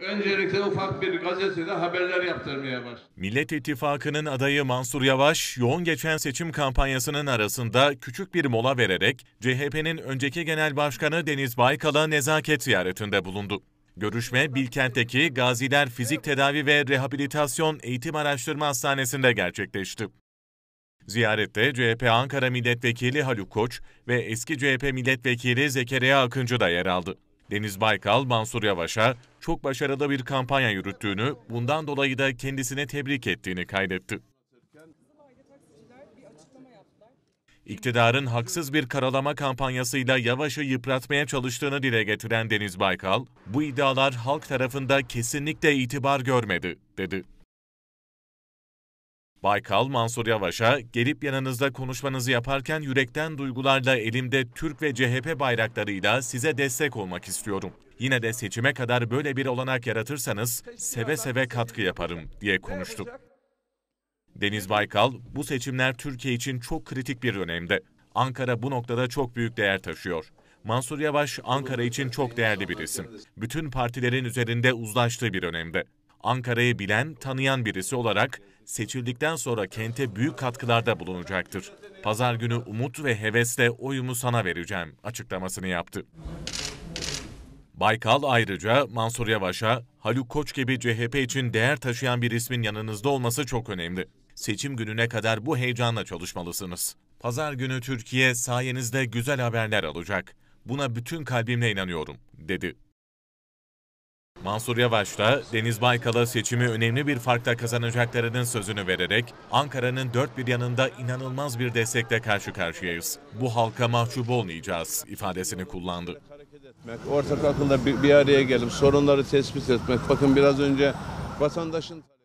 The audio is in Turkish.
öncelikle ufak bir gazetede haberler yaptırmaya başladı. Millet İttifakı'nın adayı Mansur Yavaş, yoğun geçen seçim kampanyasının arasında küçük bir mola vererek CHP'nin önceki genel başkanı Deniz Baykal'a nezaket ziyaretinde bulundu. Görüşme Bilkent'teki Gaziler Fizik Tedavi ve Rehabilitasyon Eğitim Araştırma Hastanesi'nde gerçekleşti. Ziyarette CHP Ankara Milletvekili Haluk Koç ve eski CHP Milletvekili Zekeriya Akıncı da yer aldı. Deniz Baykal, Mansur Yavaş'a çok başarılı bir kampanya yürüttüğünü, bundan dolayı da kendisine tebrik ettiğini kaydetti. İktidarın haksız bir karalama kampanyasıyla Yavaş'ı yıpratmaya çalıştığını dile getiren Deniz Baykal, bu iddialar halk tarafında kesinlikle itibar görmedi, dedi. Baykal Mansur Yavaş'a gelip yanınızda konuşmanızı yaparken yürekten duygularla elimde Türk ve CHP bayraklarıyla size destek olmak istiyorum. Yine de seçime kadar böyle bir olanak yaratırsanız seve seve katkı yaparım diye konuştu. Deniz Baykal, bu seçimler Türkiye için çok kritik bir dönemde. Ankara bu noktada çok büyük değer taşıyor. Mansur Yavaş Ankara için çok değerli bir isim. Bütün partilerin üzerinde uzlaştığı bir dönemde. Ankara'yı bilen, tanıyan birisi olarak seçildikten sonra kente büyük katkılarda bulunacaktır. Pazar günü umut ve hevesle oyumu sana vereceğim açıklamasını yaptı. Baykal ayrıca Mansur Yavaş'a Haluk Koç gibi CHP için değer taşıyan bir ismin yanınızda olması çok önemli. Seçim gününe kadar bu heyecanla çalışmalısınız. Pazar günü Türkiye sayenizde güzel haberler alacak. Buna bütün kalbimle inanıyorum, dedi. Mansur Yavaş da Deniz Baykal'a seçimi önemli bir farkla kazanacaklarının sözünü vererek Ankara'nın dört bir yanında inanılmaz bir destekle karşı karşıyayız. Bu halka mahcup olmayacağız ifadesini kullandı. Ortak akılda bir, bir araya gelip sorunları tespit etmek. Bakın biraz önce vatandaşın...